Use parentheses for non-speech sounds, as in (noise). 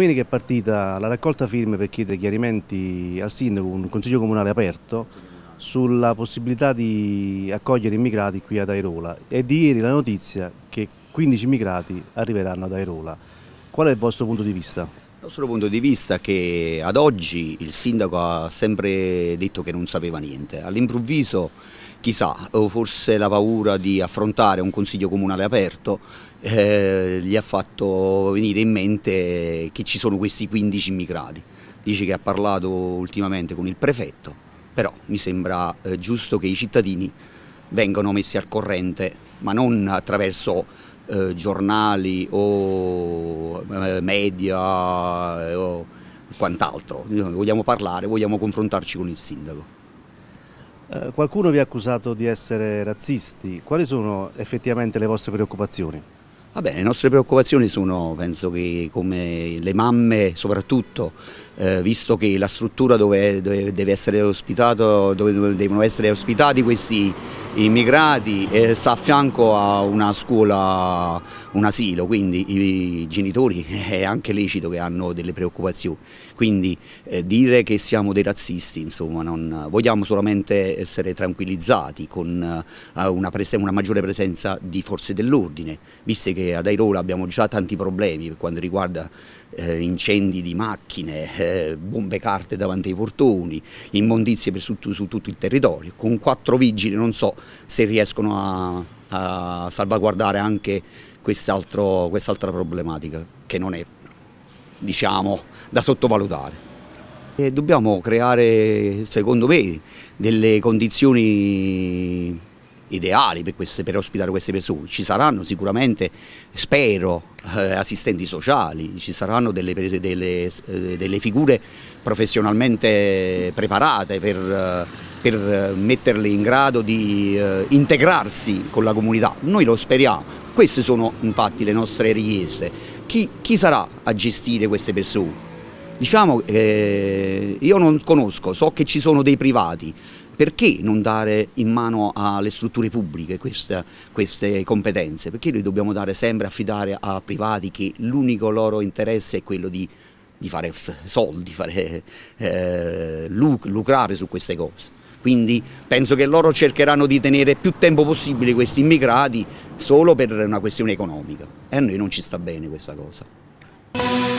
domenica è partita la raccolta firme per chiedere chiarimenti al sindaco, un consiglio comunale aperto, sulla possibilità di accogliere immigrati qui ad Airola. È di ieri la notizia che 15 immigrati arriveranno ad Airola. Qual è il vostro punto di vista? Il nostro punto di vista è che ad oggi il sindaco ha sempre detto che non sapeva niente. All'improvviso, chissà, o forse la paura di affrontare un consiglio comunale aperto eh, gli ha fatto venire in mente che ci sono questi 15 immigrati. Dice che ha parlato ultimamente con il prefetto, però mi sembra eh, giusto che i cittadini vengano messi al corrente, ma non attraverso eh, giornali o eh, media eh, o quant'altro. Vogliamo parlare, vogliamo confrontarci con il sindaco. Eh, qualcuno vi ha accusato di essere razzisti, quali sono effettivamente le vostre preoccupazioni? Vabbè, le nostre preoccupazioni sono, penso che come le mamme soprattutto, eh, visto che la struttura dove, dove, ospitato, dove, devono essere ospitati questi immigrati eh, sta a fianco a una scuola, un asilo, quindi i genitori (laughs) è anche lecito che hanno delle preoccupazioni. Quindi eh, dire che siamo dei razzisti, insomma, non, vogliamo solamente essere tranquillizzati con eh, una, una maggiore presenza di forze dell'ordine, visto che che ad Airola abbiamo già tanti problemi per quanto riguarda eh, incendi di macchine, eh, bombe carte davanti ai portoni, immondizie per su, su, tutto il territorio. Con quattro vigili non so se riescono a, a salvaguardare anche quest'altra quest problematica che non è diciamo, da sottovalutare. E dobbiamo creare, secondo me, delle condizioni ideali per, queste, per, ospitare queste persone. Ci saranno sicuramente, spero, eh, assistenti sociali, ci saranno delle, delle, eh, delle figure professionalmente preparate per, eh, per, eh, metterle in grado di eh, integrarsi con la comunità. Noi lo speriamo. Queste sono infatti le nostre richieste. Chi, chi sarà a gestire queste persone? Diciamo che eh, io non conosco, so che ci sono dei privati, perché non dare in mano alle strutture pubbliche queste, queste competenze? Perché noi dobbiamo dare sempre affidare a privati che l'unico loro interesse è quello di, di fare soldi, fare, eh, luc lucrare su queste cose quindi penso che loro cercheranno di tenere più tempo possibile questi immigrati solo per una questione economica e a noi non ci sta bene questa cosa.